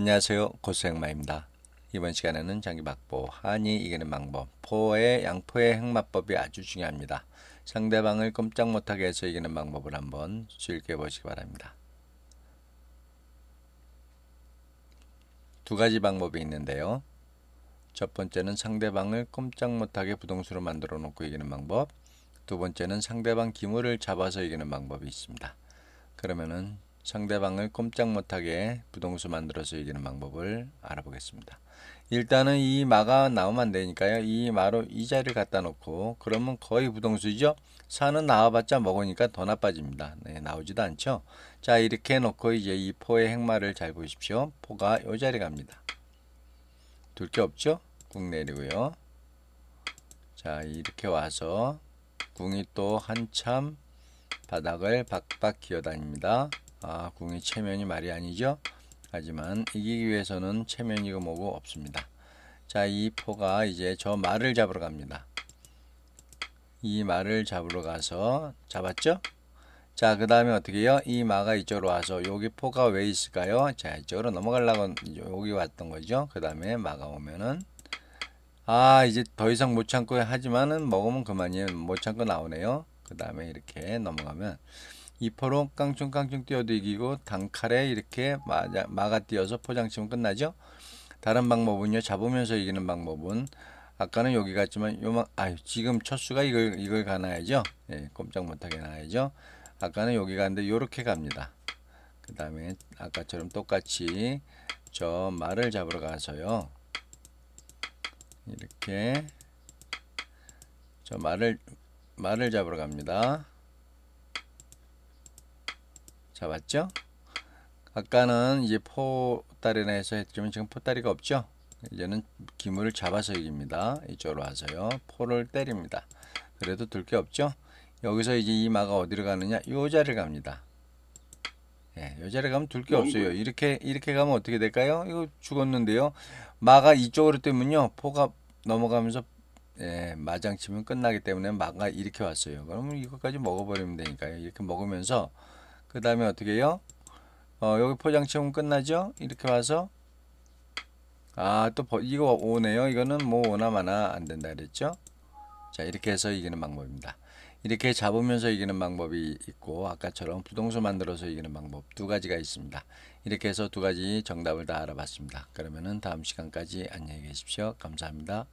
안녕하세요 고수행마입니다. 이번 시간에는 장기박보 한이 이기는 방법 포의 양포의 행마법이 아주 중요합니다. 상대방을 꼼짝 못하게 해서 이기는 방법을 한번 즐겨보시기 바랍니다. 두 가지 방법이 있는데요. 첫 번째는 상대방을 꼼짝 못하게 부동수로 만들어 놓고 이기는 방법 두 번째는 상대방 기물을 잡아서 이기는 방법이 있습니다. 그러면은 상대방을 꼼짝 못하게 부동수 만들어서 이기는 방법을 알아보겠습니다. 일단은 이 마가 나오면 안 되니까요. 이 마로 이자를 리 갖다 놓고 그러면 거의 부동수죠. 사는 나와봤자 먹으니까 더 나빠집니다. 네, 나오지도 않죠. 자 이렇게 놓고 이제 이 포의 행마를 잘 보십시오. 포가 이 자리 갑니다. 둘 게 없죠. 궁 내리고요. 자 이렇게 와서 궁이 또 한참 바닥을 박박 기어다닙니다. 아, 궁이 체면이 말이 아니죠. 하지만 이기기 위해서는 체면이고 뭐고 없습니다. 자, 이 포가 이제 저 말을 잡으러 갑니다. 이 말을 잡으러 가서 잡았죠? 자, 그 다음에 어떻게 해요? 이 마가 이쪽으로 와서 여기 포가 왜 있을까요? 자, 이쪽으로 넘어가려고 여기 왔던 거죠. 그 다음에 마가 오면은 아, 이제 더 이상 못 참고 하지만은 먹으면 그만이에요. 못 참고 나오네요. 그 다음에 이렇게 넘어가면 2로 깡충깡충 뛰어들기고 단칼에 이렇게 마자, 가 뛰어서 포장치면 끝나죠. 다른 방법은요. 잡으면서 이기는 방법은 아까는 여기 갔지만 요만 아 지금 첫 수가 이걸 이걸 가나야죠. 예, 꼼짝 못하게 나야죠. 아까는 여기 가는데 요렇게 갑니다. 그 다음에 아까처럼 똑같이 저 말을 잡으러 가서요. 이렇게 저 말을 말을 잡으러 갑니다. 자 맞죠? 아까는 이제 포다리나 해서 했지만 지금 포다리가 없죠? 이제는 기물을 잡아서 이깁니다. 이쪽으로 와서요. 포를 때립니다. 그래도 둘게 없죠? 여기서 이제 이 마가 어디로 가느냐? 요 자리를 갑니다. 예, 요 자리 가면 둘게 뭐, 없어요. 이렇게 이렇게 가면 어떻게 될까요? 이거 죽었는데요. 마가 이쪽으로 뜨면요. 포가 넘어가면서 예, 마장 치면 끝나기 때문에 마가 이렇게 왔어요. 그러면 이것까지 먹어버리면 되니까요. 이렇게 먹으면서 그 다음에 어떻게 해요? 어, 여기 포장 채움 끝나죠? 이렇게 와서 아또 이거 오네요. 이거는 뭐 오나 마나 안 된다 그랬죠? 자 이렇게 해서 이기는 방법입니다. 이렇게 잡으면서 이기는 방법이 있고 아까처럼 부동수 만들어서 이기는 방법 두 가지가 있습니다. 이렇게 해서 두 가지 정답을 다 알아봤습니다. 그러면은 다음 시간까지 안녕히 계십시오. 감사합니다.